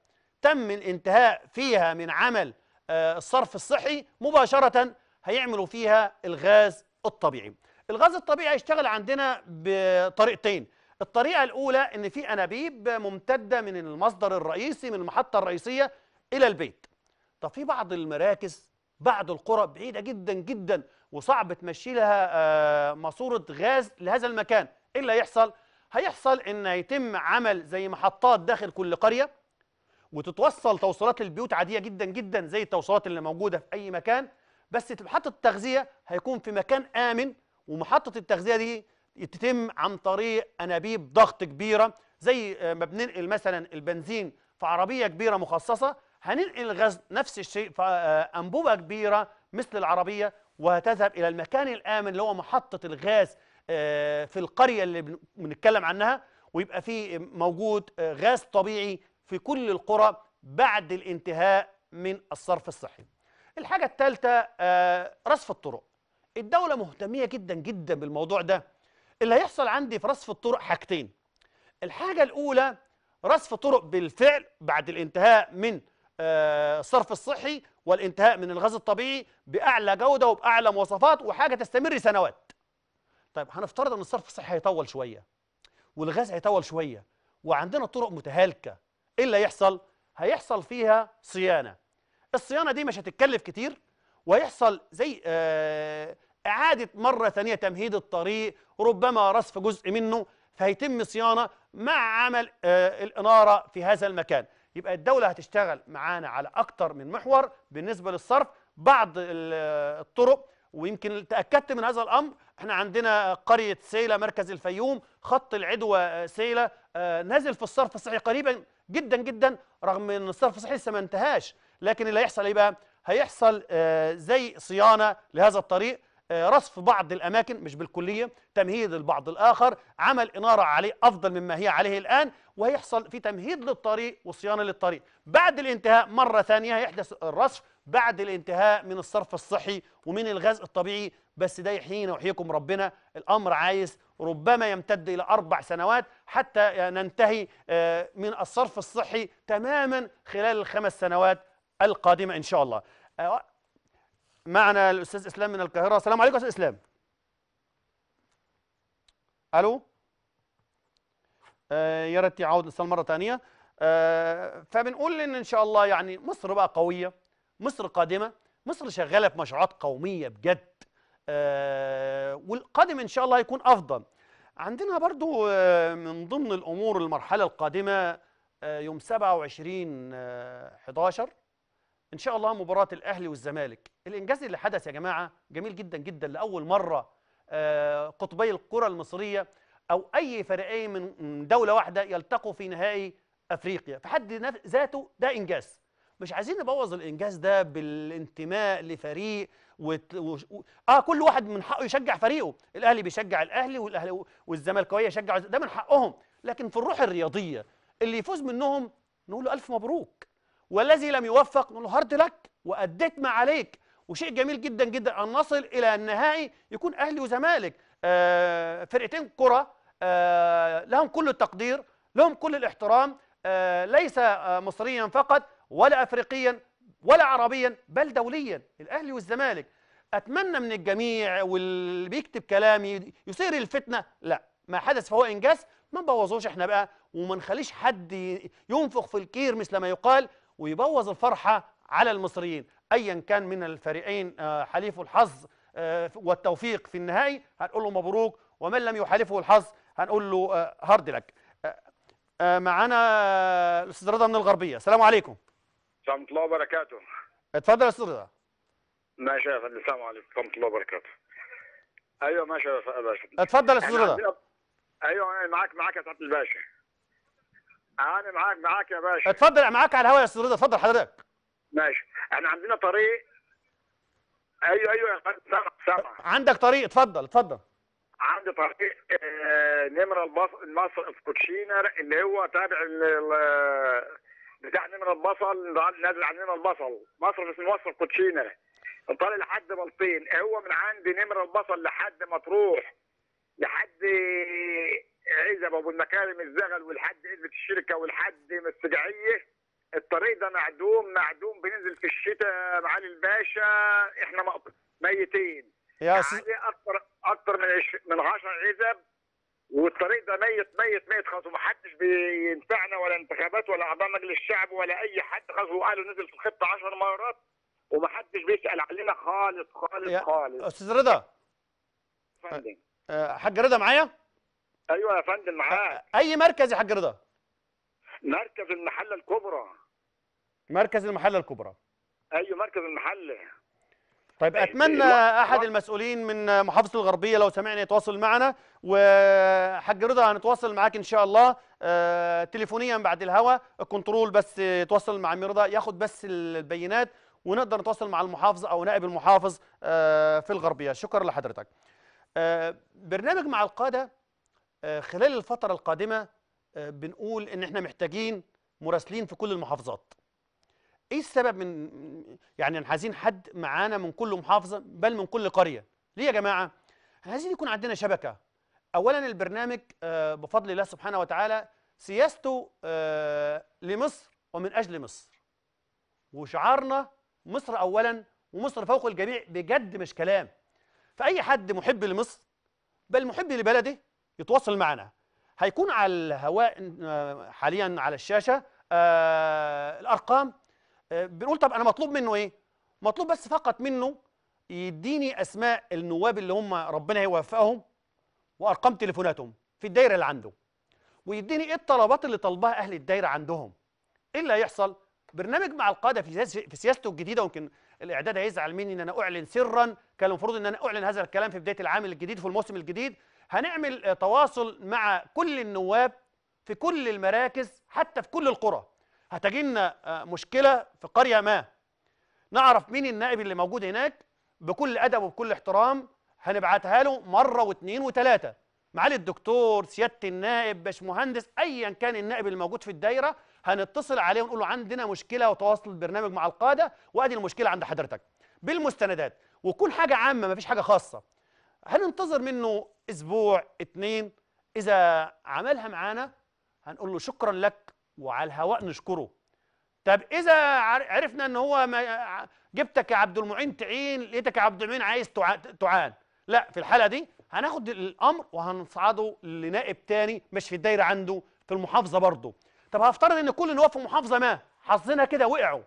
تم الانتهاء فيها من عمل الصرف الصحي مباشرة هيعملوا فيها الغاز الطبيعي الغاز الطبيعي هيشتغل عندنا بطريقتين الطريقة الأولى إن في أنابيب ممتدة من المصدر الرئيسي من المحطة الرئيسية إلى البيت طب في بعض المراكز بعض القرى بعيدة جدا جدا وصعب تمشي لها آه، ماسورة غاز لهذا المكان إيه اللي هيحصل؟ هيحصل إن يتم عمل زي محطات داخل كل قرية وتتوصل توصيلات للبيوت عاديه جدا جدا زي التوصيلات اللي موجوده في اي مكان بس محطه التغذيه هيكون في مكان امن ومحطه التغذيه دي تتم عن طريق انابيب ضغط كبيره زي ما بننقل مثلا البنزين في عربيه كبيره مخصصه هننقل الغاز نفس الشيء في آه، انبوبه كبيره مثل العربيه وهتذهب الى المكان الامن اللي هو محطه الغاز آه، في القريه اللي بنتكلم عنها ويبقى فيه موجود آه، غاز طبيعي في كل القرى بعد الانتهاء من الصرف الصحي الحاجة الثالثة آه، رصف الطرق الدولة مهتمية جدا جدا بالموضوع ده اللي هيحصل عندي في رصف الطرق حاجتين الحاجة الأولى رصف طرق بالفعل بعد الانتهاء من آه، الصرف الصحي والانتهاء من الغاز الطبيعي بأعلى جودة وبأعلى مواصفات وحاجة تستمر سنوات طيب هنفترض أن الصرف الصحي هيطول شوية والغاز هيطول شوية وعندنا طرق متهالكة ايه اللي هيحصل هيحصل فيها صيانه الصيانه دي مش هتتكلف كتير وهيحصل زي آه اعاده مره ثانيه تمهيد الطريق ربما رصف جزء منه فهيتم صيانه مع عمل آه الاناره في هذا المكان يبقى الدوله هتشتغل معانا على اكتر من محور بالنسبه للصرف بعض آه، الطرق ويمكن تاكدت من هذا الامر احنا عندنا قريه سيله مركز الفيوم خط العدوى آه، سيله آه، نازل في الصرف الصحي قريبا جدا جدا رغم ان الصرف الصحي لسه ما انتهاش لكن اللي هيحصل ايه بقى هيحصل آه، زي صيانه لهذا الطريق رصف بعض الاماكن مش بالكليه تمهيد البعض الاخر عمل اناره عليه افضل مما هي عليه الان وهيحصل في تمهيد للطريق وصيانه للطريق بعد الانتهاء مره ثانيه هيحدث الرصف بعد الانتهاء من الصرف الصحي ومن الغاز الطبيعي بس ده يحيينا ويحييكم ربنا الامر عايز ربما يمتد الى اربع سنوات حتى ننتهي آه، من الصرف الصحي تماما خلال الخمس سنوات القادمه ان شاء الله آه، معنا الاستاذ اسلام من القاهره السلام عليكم استاذ اسلام الو آه، يا ريت يعود الاستاذ مره ثانيه فبنقول ان ان شاء الله يعني مصر بقى قويه مصر قادمه مصر شغاله في مشروعات قوميه بجد آه والقادم ان شاء الله هيكون افضل عندنا برضو آه من ضمن الامور المرحله القادمه آه يوم 27 11 آه، ان شاء الله مباراه الاهلي والزمالك الانجاز اللي حدث يا جماعه جميل جدا جدا لاول مره آه، قطبي الكره المصريه او اي فريقين من دوله واحده يلتقوا في نهائي افريقيا في حد ذاته ده انجاز مش عايزين نبوظ الانجاز ده بالانتماء لفريق وت... و... اه كل واحد من حقه يشجع فريقه الاهلي بيشجع الاهلي والاهلي والزملكاويه يشجع ده من حقهم لكن في الروح الرياضيه اللي يفوز منهم نقول له الف مبروك والذي لم يوفق نقول له هارد لك واديت ما عليك وشيء جميل جدا جدا ان نصل الى النهائي يكون اهلي وزمالك آه فرقتين كره آه لهم كل التقدير لهم كل الاحترام آه ليس آه مصريا فقط ولا أفريقيا ولا عربيا بل دوليا الأهلي والزمالك أتمنى من الجميع واللي بيكتب كلامي يثير الفتنة لا ما حدث فهو إنجاز ما نبوظوش احنا بقى وما نخليش حد ينفخ في الكير مثل ما يقال ويبوظ الفرحة على المصريين أيا كان من الفريقين آه، حليف الحظ آه، والتوفيق في النهائي هنقول له مبروك ومن لم يحالفه الحظ هنقول له آه، هارد لك معانا الاستاذ رضا من الغربيه السلام عليكم ورحمه الله وبركاته اتفضل يا استاذ رضا ماشي يا فندم السلام عليكم ورحمه الله وبركاته ايوه ماشي يا باشا اتفضل يا استاذ رضا ايوه انا معاك معاك يا سعاده الباشا انا معاك معاك يا باشا اتفضل معاك على الهواء يا استاذ رضا اتفضل حضرتك ماشي احنا عندنا طريق ايوه ايوه يا فندم سامع سامع عندك طريق اتفضل اتفضل عندي طريق آه نمره المصر الكوتشينر اللي هو تابع بتاع نمر البصل نازل على نمر البصل مصر اسمه مصر القدشينه طالع لحد بلطين إيه هو من عند نمر البصل لحد مطروح لحد عزب ابو المكارم الزغل ولحد عزبه الشركه ولحد السجعيه الطريق ده معدوم معدوم بننزل في الشتاء معالي الباشا احنا ميتين يا سي... يعني اكتر اكتر من عش... من 10 عزب والطريق ده ميت ميت ميت خلاص ومحدش بينفعنا ولا انتخابات ولا اعضاء مجلس الشعب ولا اي حد خلاص وقالوا نزل في الخطه 10 مرات ومحدش بيسال علينا خالص خالص خالص استاذ رضا فندم حاج رضا معايا؟ ايوه يا فندم معاك اي مركز يا حاج رضا؟ مركز المحله الكبرى مركز المحله الكبرى ايوه مركز المحله طيب،, طيب اتمنى احد المسؤولين من محافظه الغربيه لو سمعني يتواصل معنا وحاج رضا هنتواصل معاك ان شاء الله آه، تليفونيا بعد الهوا الكنترول بس يتواصل مع عم رضا ياخد بس البيانات ونقدر نتواصل مع المحافظ او نائب المحافظ آه، في الغربيه شكرا لحضرتك آه، برنامج مع القاده خلال الفتره القادمه بنقول ان احنا محتاجين مراسلين في كل المحافظات ايه السبب من يعني احنا عايزين حد معانا من كل محافظه بل من كل قريه ليه يا جماعه احنا عايزين يكون عندنا شبكه اولا البرنامج آه، بفضل الله سبحانه وتعالى سياسته آه، لمصر ومن اجل مصر وشعارنا مصر اولا ومصر فوق الجميع بجد مش كلام فاي حد محب لمصر بل محب لبلده يتواصل معنا هيكون على الهواء آه، حاليا على الشاشه الارقام آه، بنقول طب انا مطلوب منه ايه مطلوب بس فقط منه يديني اسماء النواب اللي هم ربنا يوفقهم وارقام تليفوناتهم في الدايره اللي عنده ويديني ايه الطلبات اللي طلبها اهل الدايره عندهم ايه اللي هيحصل برنامج مع القاده في في سياسته الجديده ويمكن الاعداد هيزعل مني ان انا اعلن سرا كان المفروض ان انا اعلن هذا الكلام في بدايه العام الجديد في الموسم الجديد هنعمل آه، تواصل مع كل النواب في كل المراكز حتى في كل القرى هتجينا آه، مشكله في قريه ما نعرف مين النائب اللي موجود هناك بكل ادب وبكل احترام هنبعتها له مره واثنين وثلاثه معالي الدكتور سياده النائب باشمهندس ايا كان النائب اللي موجود في الدايره هنتصل عليه ونقول له عندنا مشكله وتواصل البرنامج مع القاده وادي المشكله عند حضرتك بالمستندات وكل حاجه عامه مفيش حاجه خاصه هننتظر منه اسبوع اتنين اذا عملها معانا هنقول له شكرا لك وعلى الهواء نشكره طب اذا عرفنا ان هو ما جبتك يا عبد المعين تعين لقيتك يا عبد المعين عايز تعان لا في الحاله دي هناخد الامر وهنصعده لنائب تاني مش في الدايره عنده في المحافظه برضه طب هفترض ان كل نواب في محافظه ما حظنا كده وقعوا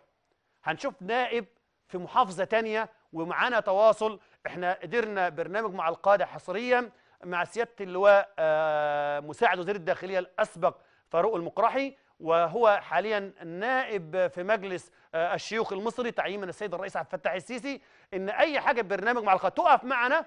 هنشوف نائب في محافظه تانية ومعانا تواصل احنا قدرنا برنامج مع القاده حصريا مع سياده اللواء آه، مساعد وزير الداخليه الاسبق فاروق المقرحي وهو حاليا نائب في مجلس آه، الشيوخ المصري تعيين من السيد الرئيس عبد الفتاح السيسي ان اي حاجه برنامج مع الخط تقف معنا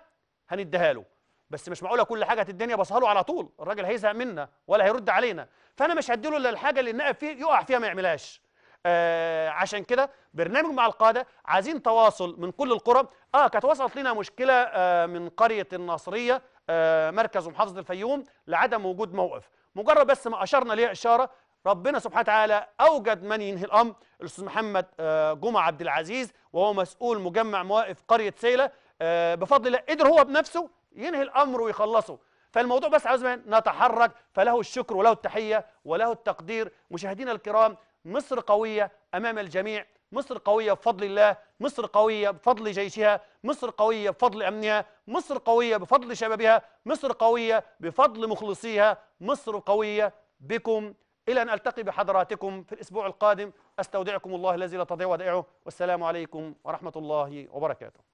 هنديها له بس مش معقوله كل حاجه الدنيا بصها له على طول الراجل هيزهق منا ولا هيرد علينا فانا مش هدي له الا الحاجه اللي النائب فيه يقع فيها ما يعملهاش آه عشان كده برنامج مع القاده عايزين تواصل من كل القرى اه كانت وصلت لنا مشكله آه من قريه الناصريه آه مركز محافظة الفيوم لعدم وجود موقف مجرد بس ما اشرنا ليها اشاره ربنا سبحانه وتعالى أوجد من ينهي الأمر الأستاذ محمد آه، جمعة عبد العزيز وهو مسؤول مجمع مواقف قرية سيلة آه، بفضل الله قدر هو بنفسه ينهي الأمر ويخلصه فالموضوع بس عاوز نتحرك فله الشكر وله التحية وله التقدير مشاهدينا الكرام مصر قوية أمام الجميع مصر قوية بفضل الله مصر قوية بفضل جيشها مصر قوية بفضل أمنها مصر قوية بفضل شبابها مصر قوية بفضل مخلصيها مصر قوية بكم إلى أن ألتقي بحضراتكم في الأسبوع القادم أستودعكم الله الذي لا تضيع ودائعه والسلام عليكم ورحمة الله وبركاته